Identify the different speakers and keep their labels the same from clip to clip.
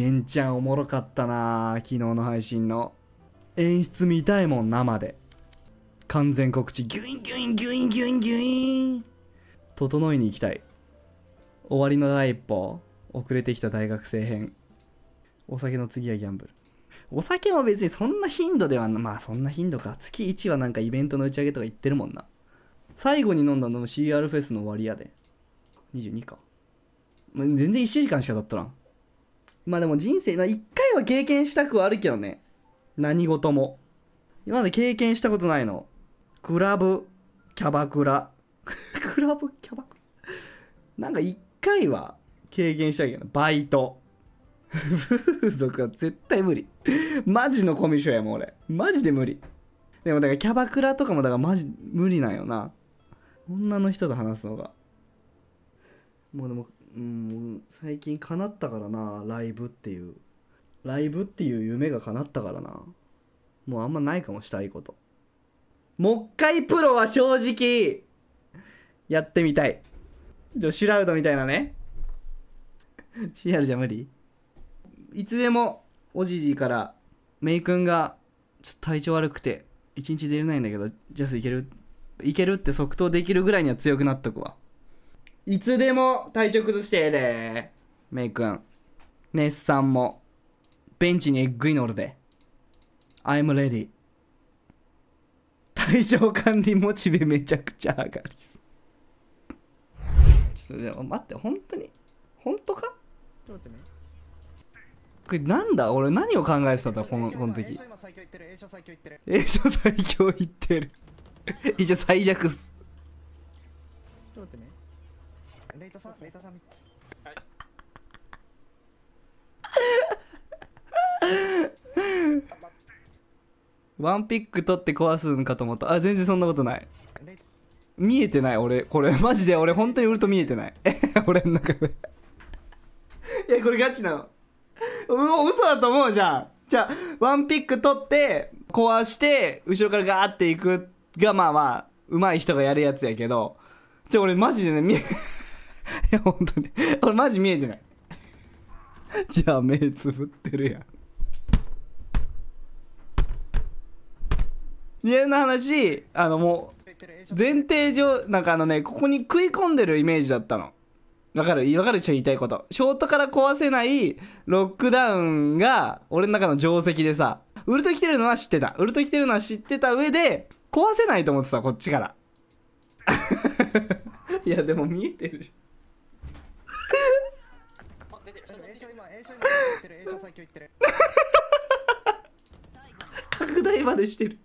Speaker 1: ンちゃんおもろかったな昨日の配信の。演出見たいもん、生で。完全告知、ギュインギュインギュインギュインギュイン。整いに行きたい。終わりの第一歩。遅れてきた大学生編。お酒の次はギャンブル。お酒も別にそんな頻度ではまあそんな頻度か。月1はなんかイベントの打ち上げとか行ってるもんな。最後に飲んだのも CR フェスの終わりやで。22か。全然1時間しか経っとらん。まあでも人生、一回は経験したくはあるけどね。何事も。今まで経験したことないの。クラブ、キャバクラ。クラブ、キャバクラ。なんか一回は経験したけど、バイト。風俗は絶対無理。マジのコミュ障やもん俺。マジで無理。でもだからキャバクラとかもだからマジ無理なんよな。女の人と話すのが。もうでもうん最近叶ったからなライブっていうライブっていう夢が叶ったからなもうあんまないかもしたいこともっかいプロは正直やってみたいじゃシュラウドみたいなね CR じゃ無理いつでもおじじからメイ君がちょっと体調悪くて一日出れないんだけどジャスいけるいけるって即答できるぐらいには強くなっとくわいつでも体調崩してえで。メイ君。ネスさんも。ベンチにえっぐいのおるで。I'm ready. 体調管理モチベめちゃくちゃ上がる。ちょっとでも待って、本当に。本当かちょっと待ってね。これなんだ俺何を考えてたんだこのこの時栄所最強いってる 一応最弱っすちょっと待ってねワンピック取って壊すんかと思ったあ全然そんなことない見えてない俺これマジで俺本当にウルト見えてない俺の中でいやこれガチなのう嘘だと思うじゃんじゃあワンピック取って壊して後ろからガーっていくがまあまあ上手い人がやるやつやけどじゃあ俺マジでね見え いや本当に俺マジ見えてない じゃあ目つぶってるやん家の話あのもう前提上なんかあのねここに食い込んでるイメージだったのわかるわかるでしょ言いたいことショートから壊せないロックダウンが俺の中の定石でさウルト来てるのは知ってたウルト来てるのは知ってた上で壊せないと思ってたこっちから いやでも見えてるん。る映像最強いってる拡大までしてる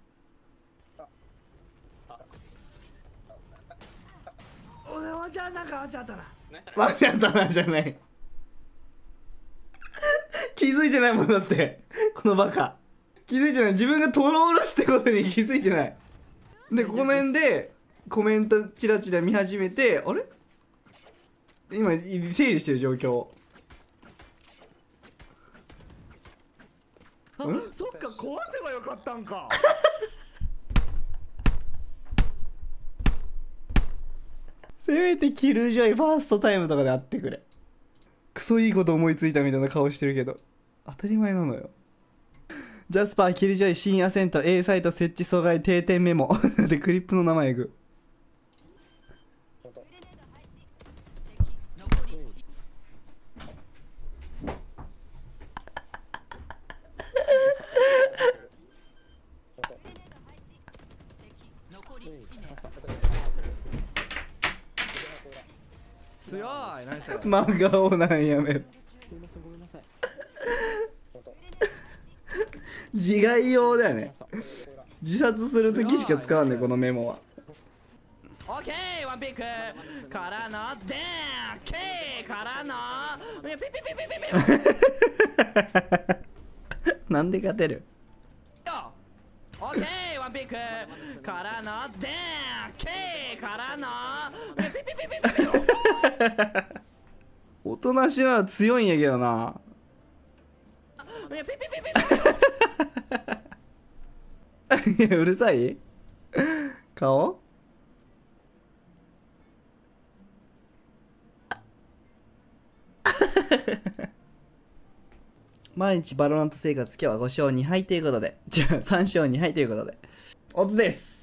Speaker 1: おでもじゃあなんかわちゃったなわちゃったなじゃない気づいてないもんだってこのバカ気づいてない自分がトロールしてことに気づいてないでこの辺でコメントチラチラ見始めてあれ今整理してる状況そっか壊せばよかったんか せめてキルジョイファーストタイムとかで会ってくれクソいいこと思いついたみたいな顔してるけど当たり前なのよジャスパーキルジョイ深夜センター A サイト設置阻害定点メモ でクリップの名前いく強い何それ 真顔なんやめごめんなさいごめんなさい自害用だよね自殺するときしか使わんねこのメモはオッケーワンピークからのでーケーからのピピピピピピなんで勝てるオッケーワンピークからのでーケーからの おとなしなら強いんやけどな。いや、うるさい顔 毎日バロナント生活今日は5勝2敗ということでじゃあ3勝2敗ということでオズです